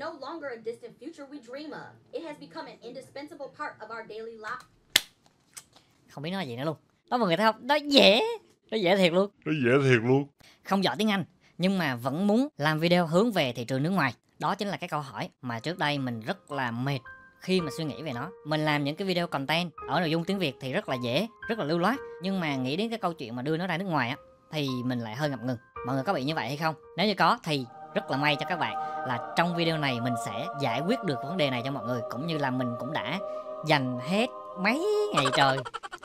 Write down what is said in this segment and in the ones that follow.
no longer a distant future we dream of. It has become an indispensable part of our daily life. Không biết nói gì nữa luôn. Đó mọi người thấy không? Nó dễ. Nó dễ thiệt luôn. Nó dễ thiệt luôn. Không giỏi tiếng Anh nhưng mà vẫn muốn làm video hướng về thị trường nước ngoài. Đó chính là cái câu hỏi mà trước đây mình rất là mệt khi mà suy nghĩ về nó mình làm những cái video content ở nội dung tiếng việt thì rất là dễ rất là lưu loát nhưng mà nghĩ đến cái câu chuyện mà đưa nó ra nước ngoài á thì mình lại hơi ngập ngừng mọi người có bị như vậy hay không nếu như có thì rất là may cho các bạn là trong video này mình sẽ giải quyết được vấn đề này cho mọi người cũng như là mình cũng đã dành hết mấy ngày trời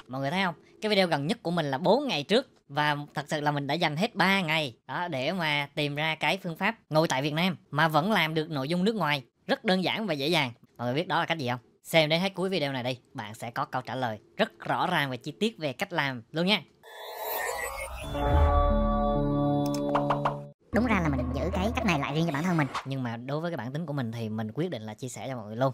mọi người thấy không cái video gần nhất của mình là 4 ngày trước và thật sự là mình đã dành hết 3 ngày đó để mà tìm ra cái phương pháp ngồi tại Việt Nam mà vẫn làm được nội dung nước ngoài rất đơn giản và dễ dàng mọi người biết đó là cách gì không xem đến hết cuối video này đi bạn sẽ có câu trả lời rất rõ ràng và chi tiết về cách làm luôn nha đúng ra là mình riêng cho bản thân mình nhưng mà đối với cái bản tính của mình thì mình quyết định là chia sẻ cho mọi người luôn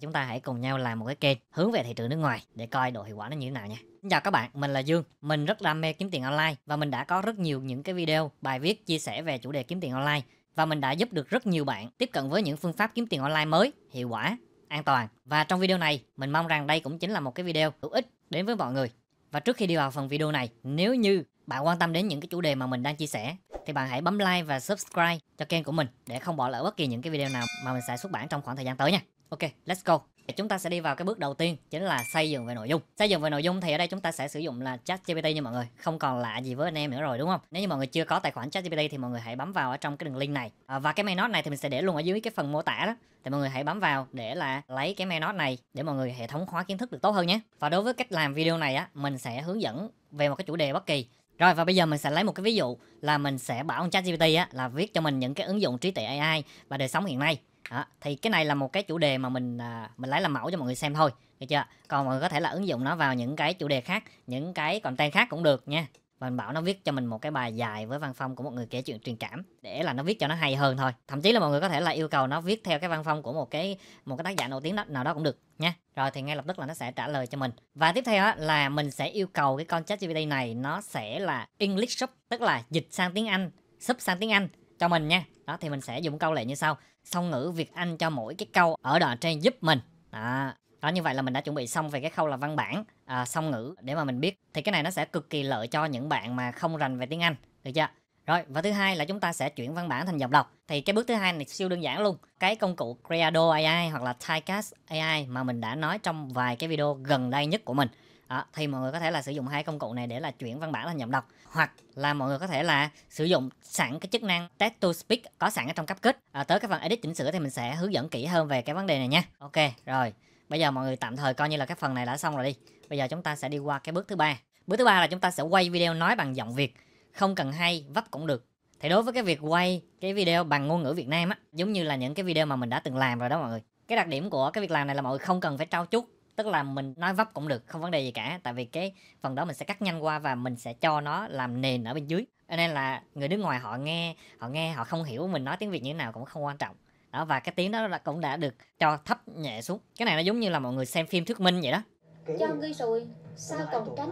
chúng ta hãy cùng nhau làm một cái kênh hướng về thị trường nước ngoài để coi độ hiệu quả nó như thế nào nha. Xin chào các bạn, mình là Dương. Mình rất đam mê kiếm tiền online và mình đã có rất nhiều những cái video, bài viết chia sẻ về chủ đề kiếm tiền online và mình đã giúp được rất nhiều bạn tiếp cận với những phương pháp kiếm tiền online mới, hiệu quả, an toàn. Và trong video này, mình mong rằng đây cũng chính là một cái video hữu ích đến với mọi người. Và trước khi đi vào phần video này, nếu như bạn quan tâm đến những cái chủ đề mà mình đang chia sẻ thì bạn hãy bấm like và subscribe cho kênh của mình để không bỏ lỡ bất kỳ những cái video nào mà mình sẽ xuất bản trong khoảng thời gian tới nha. Ok, let's go. Chúng ta sẽ đi vào cái bước đầu tiên chính là xây dựng về nội dung. Xây dựng về nội dung thì ở đây chúng ta sẽ sử dụng là ChatGPT nha mọi người, không còn lạ gì với anh em nữa rồi đúng không? Nếu như mọi người chưa có tài khoản ChatGPT thì mọi người hãy bấm vào ở trong cái đường link này. À, và cái mail note này thì mình sẽ để luôn ở dưới cái phần mô tả đó. Thì mọi người hãy bấm vào để là lấy cái mail note này để mọi người hệ thống hóa kiến thức được tốt hơn nhé. Và đối với cách làm video này á, mình sẽ hướng dẫn về một cái chủ đề bất kỳ rồi và bây giờ mình sẽ lấy một cái ví dụ là mình sẽ bảo ông ChatGPT á là viết cho mình những cái ứng dụng trí tuệ AI và đời sống hiện nay. Đó, thì cái này là một cái chủ đề mà mình à, mình lấy làm mẫu cho mọi người xem thôi, được chưa? Còn mọi người có thể là ứng dụng nó vào những cái chủ đề khác, những cái content khác cũng được nha và mình bảo nó viết cho mình một cái bài dài với văn phong của một người kể chuyện truyền cảm để là nó viết cho nó hay hơn thôi thậm chí là mọi người có thể là yêu cầu nó viết theo cái văn phong của một cái một cái tác giả nổi tiếng đó, nào đó cũng được nha rồi thì ngay lập tức là nó sẽ trả lời cho mình và tiếp theo là mình sẽ yêu cầu cái con chat gpt này nó sẽ là english sub tức là dịch sang tiếng anh sub sang tiếng anh cho mình nha đó thì mình sẽ dùng câu lệ như sau song ngữ việt anh cho mỗi cái câu ở đoạn trên giúp mình đó đó như vậy là mình đã chuẩn bị xong về cái khâu là văn bản à, song ngữ để mà mình biết thì cái này nó sẽ cực kỳ lợi cho những bạn mà không rành về tiếng Anh được chưa rồi và thứ hai là chúng ta sẽ chuyển văn bản thành giọng đọc thì cái bước thứ hai này siêu đơn giản luôn cái công cụ Creado AI hoặc là Typecast AI mà mình đã nói trong vài cái video gần đây nhất của mình à, thì mọi người có thể là sử dụng hai công cụ này để là chuyển văn bản thành giọng đọc hoặc là mọi người có thể là sử dụng sẵn cái chức năng text to speak có sẵn ở trong cấp kết à, tới cái phần edit chỉnh sửa thì mình sẽ hướng dẫn kỹ hơn về cái vấn đề này nha ok rồi Bây giờ mọi người tạm thời coi như là cái phần này đã xong rồi đi. Bây giờ chúng ta sẽ đi qua cái bước thứ ba. Bước thứ ba là chúng ta sẽ quay video nói bằng giọng Việt, không cần hay vấp cũng được. Thì đối với cái việc quay cái video bằng ngôn ngữ Việt Nam á, giống như là những cái video mà mình đã từng làm rồi đó mọi người. Cái đặc điểm của cái việc làm này là mọi người không cần phải trau chuốt, tức là mình nói vấp cũng được, không vấn đề gì cả, tại vì cái phần đó mình sẽ cắt nhanh qua và mình sẽ cho nó làm nền ở bên dưới. Nên là người nước ngoài họ nghe, họ nghe họ không hiểu mình nói tiếng Việt như thế nào cũng không quan trọng đó và cái tiếng đó cũng đã được cho thấp nhẹ xuống cái này nó giống như là mọi người xem phim thuyết minh vậy đó cho ghi rồi sao còn tránh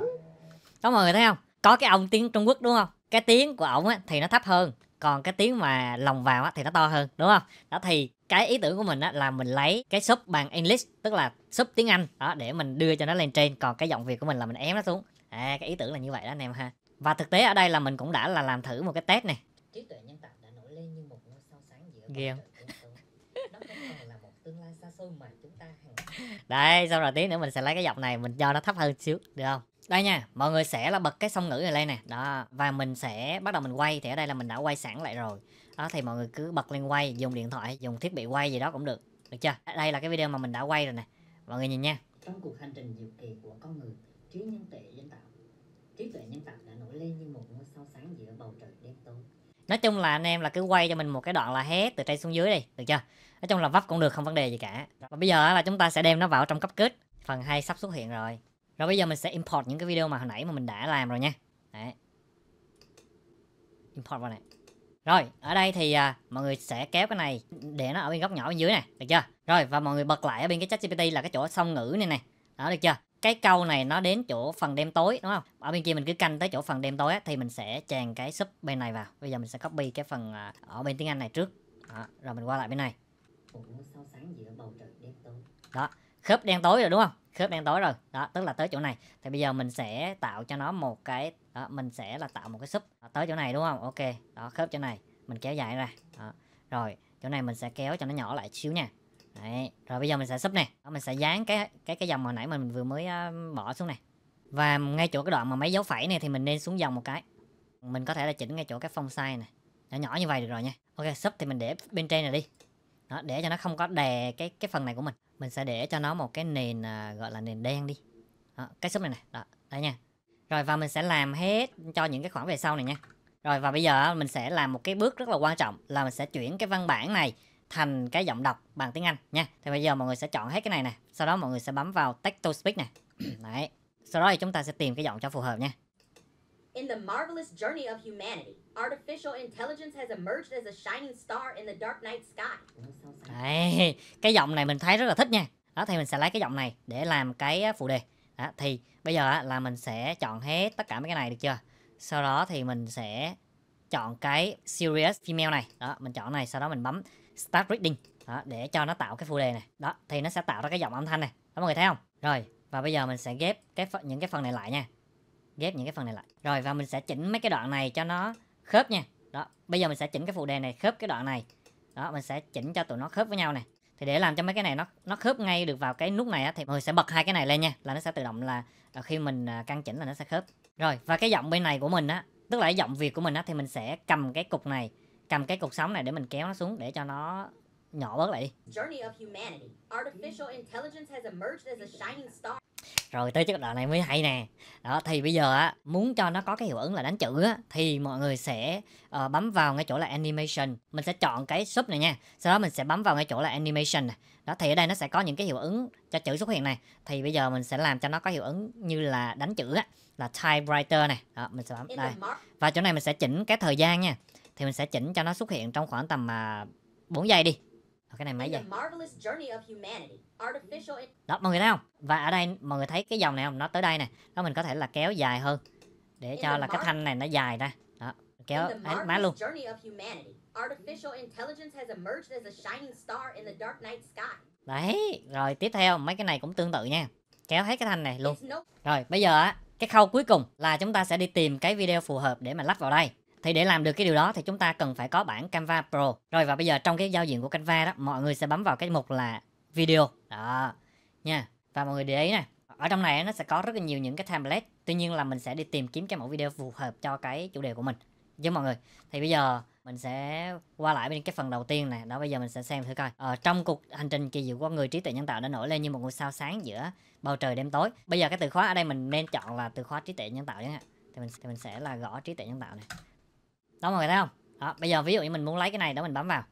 đó mọi người thấy không có cái ông tiếng trung quốc đúng không cái tiếng của ổng thì nó thấp hơn còn cái tiếng mà lòng vào á, thì nó to hơn đúng không đó thì cái ý tưởng của mình á, là mình lấy cái sub bằng english tức là sub tiếng anh đó để mình đưa cho nó lên trên còn cái giọng việt của mình là mình ém nó xuống à, cái ý tưởng là như vậy đó anh em ha và thực tế ở đây là mình cũng đã là làm thử một cái test này trí tuệ nhân tạo đã nổi lên như một ngôi sao sáng giữa ghê không tương lai xa xôi mà chúng ta hằng đây xong rồi tí nữa mình sẽ lấy cái dọc này mình cho nó thấp hơn xíu được không đây nha mọi người sẽ là bật cái song ngữ này lên nè đó và mình sẽ bắt đầu mình quay thì ở đây là mình đã quay sẵn lại rồi đó thì mọi người cứ bật lên quay dùng điện thoại dùng thiết bị quay gì đó cũng được được chưa đây là cái video mà mình đã quay rồi nè mọi người nhìn nha trong cuộc hành trình diệu kỳ của con người trí nhân tệ nhân tạo trí tuệ nhân tạo đã nổi lên như một ngôi sao sáng giữa bầu trời đêm tối nói chung là anh em là cứ quay cho mình một cái đoạn là hé từ trên xuống dưới đi được chưa nói chung là vấp cũng được không vấn đề gì cả và bây giờ là chúng ta sẽ đem nó vào trong cấp kết phần hai sắp xuất hiện rồi rồi bây giờ mình sẽ import những cái video mà hồi nãy mà mình đã làm rồi nha Đấy. import vào này rồi, ở đây thì à, mọi người sẽ kéo cái này để nó ở bên góc nhỏ bên dưới này, được chưa? Rồi, và mọi người bật lại ở bên cái chat GPT là cái chỗ song ngữ này này. Đó, được chưa? cái câu này nó đến chỗ phần đêm tối đúng không ở bên kia mình cứ canh tới chỗ phần đêm tối thì mình sẽ chèn cái sub bên này vào bây giờ mình sẽ copy cái phần à, ở bên tiếng anh này trước đó, rồi mình qua lại bên này đó khớp đen tối rồi đúng không khớp đen tối rồi đó tức là tới chỗ này thì bây giờ mình sẽ tạo cho nó một cái đó, mình sẽ là tạo một cái sub tới chỗ này đúng không ok đó khớp chỗ này mình kéo dài ra đó. rồi chỗ này mình sẽ kéo cho nó nhỏ lại xíu nha Đấy. Rồi bây giờ mình sẽ sub này. mình sẽ dán cái cái cái dòng hồi nãy mà mình vừa mới bỏ xuống này. Và ngay chỗ cái đoạn mà mấy dấu phẩy này thì mình nên xuống dòng một cái. Mình có thể là chỉnh ngay chỗ cái font size này. Nhỏ nhỏ như vậy được rồi nha. Ok, sub thì mình để bên trên này đi. Đó, để cho nó không có đè cái cái phần này của mình. Mình sẽ để cho nó một cái nền uh, gọi là nền đen đi. Đó, cái sub này này. Đó, đây nha. Rồi và mình sẽ làm hết cho những cái khoảng về sau này nha. Rồi và bây giờ mình sẽ làm một cái bước rất là quan trọng là mình sẽ chuyển cái văn bản này thành cái giọng đọc bằng tiếng Anh nha. Thì bây giờ mọi người sẽ chọn hết cái này nè. Sau đó mọi người sẽ bấm vào text to speak này. Đấy. Sau đó thì chúng ta sẽ tìm cái giọng cho phù hợp nha. In the marvelous journey of humanity, artificial intelligence has emerged as a shining star in the dark night sky. Đấy, cái giọng này mình thấy rất là thích nha. Đó thì mình sẽ lấy cái giọng này để làm cái phụ đề. Đó, thì bây giờ là mình sẽ chọn hết tất cả mấy cái này được chưa? Sau đó thì mình sẽ chọn cái serious female này. Đó, mình chọn này, sau đó mình bấm start reading đó, để cho nó tạo cái phụ đề này đó thì nó sẽ tạo ra cái giọng âm thanh này đó mọi người thấy không rồi và bây giờ mình sẽ ghép cái những cái phần này lại nha ghép những cái phần này lại rồi và mình sẽ chỉnh mấy cái đoạn này cho nó khớp nha đó bây giờ mình sẽ chỉnh cái phụ đề này khớp cái đoạn này đó mình sẽ chỉnh cho tụi nó khớp với nhau này thì để làm cho mấy cái này nó nó khớp ngay được vào cái nút này á, thì mọi người sẽ bật hai cái này lên nha là nó sẽ tự động là à, khi mình à, căn chỉnh là nó sẽ khớp rồi và cái giọng bên này của mình á tức là cái giọng việt của mình á thì mình sẽ cầm cái cục này cầm cái cục sống này để mình kéo nó xuống để cho nó nhỏ bớt lại đi. Rồi tới chất đoạn này mới hay nè. Đó thì bây giờ á muốn cho nó có cái hiệu ứng là đánh chữ á thì mọi người sẽ uh, bấm vào ngay chỗ là animation. Mình sẽ chọn cái sub này nha. Sau đó mình sẽ bấm vào ngay chỗ là animation này. Đó thì ở đây nó sẽ có những cái hiệu ứng cho chữ xuất hiện này. Thì bây giờ mình sẽ làm cho nó có hiệu ứng như là đánh chữ á là typewriter này. Đó mình sẽ bấm đây. Và chỗ này mình sẽ chỉnh cái thời gian nha thì mình sẽ chỉnh cho nó xuất hiện trong khoảng tầm uh, à, 4 giây đi cái này mấy giây đó mọi người thấy không và ở đây mọi người thấy cái dòng này không nó tới đây nè đó mình có thể là kéo dài hơn để cho là cái thanh này nó dài ra đó kéo hết má luôn đấy rồi tiếp theo mấy cái này cũng tương tự nha kéo hết cái thanh này luôn rồi bây giờ á cái khâu cuối cùng là chúng ta sẽ đi tìm cái video phù hợp để mà lắp vào đây thì để làm được cái điều đó thì chúng ta cần phải có bản Canva Pro. Rồi và bây giờ trong cái giao diện của Canva đó, mọi người sẽ bấm vào cái mục là video. Đó. Nha. Và mọi người để ý nè, ở trong này nó sẽ có rất là nhiều những cái template. Tuy nhiên là mình sẽ đi tìm kiếm cái mẫu video phù hợp cho cái chủ đề của mình. Với mọi người. Thì bây giờ mình sẽ qua lại bên cái phần đầu tiên này đó bây giờ mình sẽ xem thử coi ờ, trong cuộc hành trình kỳ diệu của người trí tuệ nhân tạo đã nổi lên như một ngôi sao sáng giữa bầu trời đêm tối bây giờ cái từ khóa ở đây mình nên chọn là từ khóa trí tuệ nhân tạo nhé thì mình thì mình sẽ là gõ trí tuệ nhân tạo này đó mọi người thấy không đó bây giờ ví dụ như mình muốn lấy cái này đó mình bấm vào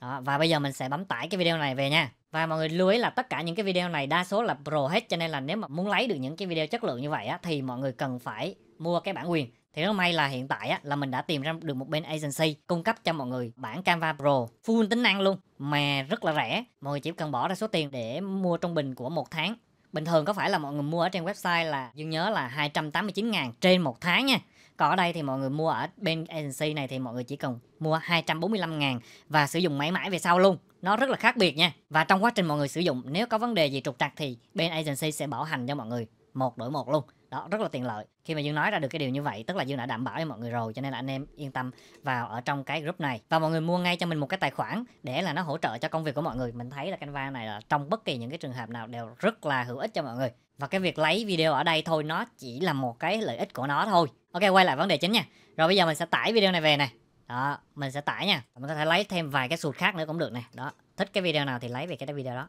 đó, và bây giờ mình sẽ bấm tải cái video này về nha và mọi người lưu ý là tất cả những cái video này đa số là pro hết cho nên là nếu mà muốn lấy được những cái video chất lượng như vậy á, thì mọi người cần phải mua cái bản quyền thì nó may là hiện tại á, là mình đã tìm ra được một bên agency cung cấp cho mọi người bản Canva Pro full tính năng luôn mà rất là rẻ. Mọi người chỉ cần bỏ ra số tiền để mua trung bình của một tháng. Bình thường có phải là mọi người mua ở trên website là dường nhớ là 289 ngàn trên một tháng nha. Còn ở đây thì mọi người mua ở bên agency này thì mọi người chỉ cần mua 245 ngàn và sử dụng mãi mãi về sau luôn. Nó rất là khác biệt nha. Và trong quá trình mọi người sử dụng nếu có vấn đề gì trục trặc thì bên agency sẽ bảo hành cho mọi người một đổi một luôn đó rất là tiện lợi khi mà dương nói ra được cái điều như vậy tức là dương đã đảm bảo cho mọi người rồi cho nên là anh em yên tâm vào ở trong cái group này và mọi người mua ngay cho mình một cái tài khoản để là nó hỗ trợ cho công việc của mọi người mình thấy là canva này là trong bất kỳ những cái trường hợp nào đều rất là hữu ích cho mọi người và cái việc lấy video ở đây thôi nó chỉ là một cái lợi ích của nó thôi ok quay lại vấn đề chính nha rồi bây giờ mình sẽ tải video này về này đó mình sẽ tải nha mình có thể lấy thêm vài cái sụt khác nữa cũng được này đó thích cái video nào thì lấy về cái video đó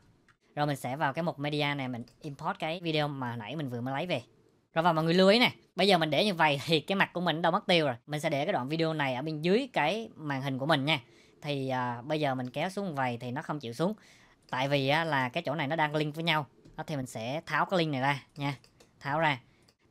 rồi mình sẽ vào cái mục media này mình import cái video mà nãy mình vừa mới lấy về rồi và mọi người lưu ý nè bây giờ mình để như vậy thì cái mặt của mình đâu mất tiêu rồi mình sẽ để cái đoạn video này ở bên dưới cái màn hình của mình nha thì à, bây giờ mình kéo xuống vầy thì nó không chịu xuống tại vì á, là cái chỗ này nó đang link với nhau đó, thì mình sẽ tháo cái link này ra nha tháo ra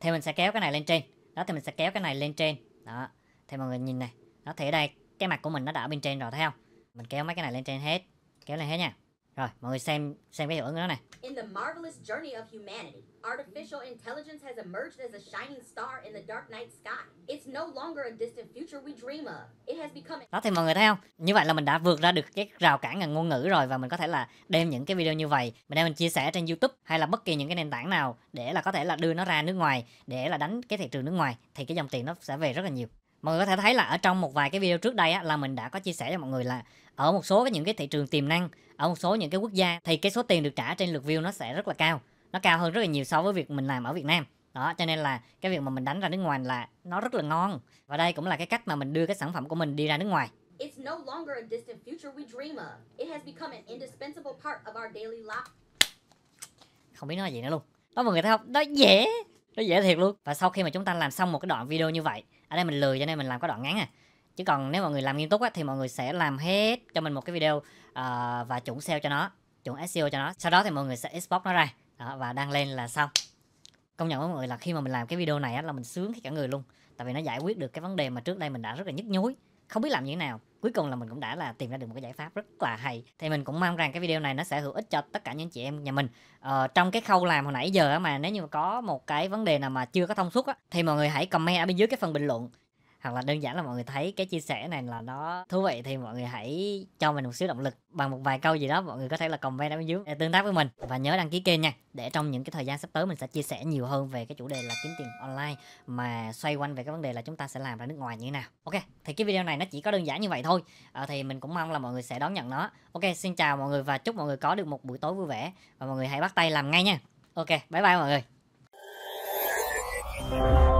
thì mình sẽ kéo cái này lên trên đó thì mình sẽ kéo cái này lên trên đó thì mọi người nhìn này nó thì đây cái mặt của mình nó đã ở bên trên rồi thấy không mình kéo mấy cái này lên trên hết kéo lên hết nha rồi, mọi người xem xem cái hiệu ứng đó này. In the marvelous journey of humanity, artificial intelligence has emerged as a shining star in the dark night sky. It's no longer a distant future we dream of. It has become Đó thì mọi người thấy không? Như vậy là mình đã vượt ra được cái rào cản ngành ngôn ngữ rồi và mình có thể là đem những cái video như vậy mình đem mình chia sẻ trên YouTube hay là bất kỳ những cái nền tảng nào để là có thể là đưa nó ra nước ngoài để là đánh cái thị trường nước ngoài thì cái dòng tiền nó sẽ về rất là nhiều mọi người có thể thấy là ở trong một vài cái video trước đây á, là mình đã có chia sẻ cho mọi người là ở một số cái những cái thị trường tiềm năng ở một số những cái quốc gia thì cái số tiền được trả trên lượt view nó sẽ rất là cao nó cao hơn rất là nhiều so với việc mình làm ở Việt Nam đó cho nên là cái việc mà mình đánh ra nước ngoài là nó rất là ngon và đây cũng là cái cách mà mình đưa cái sản phẩm của mình đi ra nước ngoài It's no longer a distant future we dream of. It has become an indispensable part of our daily life. Không biết nói gì nữa luôn. Đó mọi người thấy không? Nó dễ nó dễ thiệt luôn và sau khi mà chúng ta làm xong một cái đoạn video như vậy ở đây mình lười cho nên mình làm cái đoạn ngắn à chứ còn nếu mọi người làm nghiêm túc á, thì mọi người sẽ làm hết cho mình một cái video uh, và chuẩn SEO cho nó chuẩn SEO cho nó sau đó thì mọi người sẽ export nó ra đó, và đăng lên là xong công nhận với mọi người là khi mà mình làm cái video này á, là mình sướng hết cả người luôn tại vì nó giải quyết được cái vấn đề mà trước đây mình đã rất là nhức nhối không biết làm như thế nào cuối cùng là mình cũng đã là tìm ra được một cái giải pháp rất là hay thì mình cũng mong rằng cái video này nó sẽ hữu ích cho tất cả những chị em nhà mình ờ, trong cái khâu làm hồi nãy giờ mà nếu như có một cái vấn đề nào mà chưa có thông suốt á, thì mọi người hãy comment ở bên dưới cái phần bình luận hoặc là đơn giản là mọi người thấy cái chia sẻ này là nó thú vị thì mọi người hãy cho mình một xíu động lực bằng một vài câu gì đó mọi người có thể là comment ở bên dưới để tương tác với mình và nhớ đăng ký kênh nha để trong những cái thời gian sắp tới mình sẽ chia sẻ nhiều hơn về cái chủ đề là kiếm tiền online mà xoay quanh về cái vấn đề là chúng ta sẽ làm ra nước ngoài như thế nào ok thì cái video này nó chỉ có đơn giản như vậy thôi à, thì mình cũng mong là mọi người sẽ đón nhận nó ok xin chào mọi người và chúc mọi người có được một buổi tối vui vẻ và mọi người hãy bắt tay làm ngay nha ok bye bye mọi người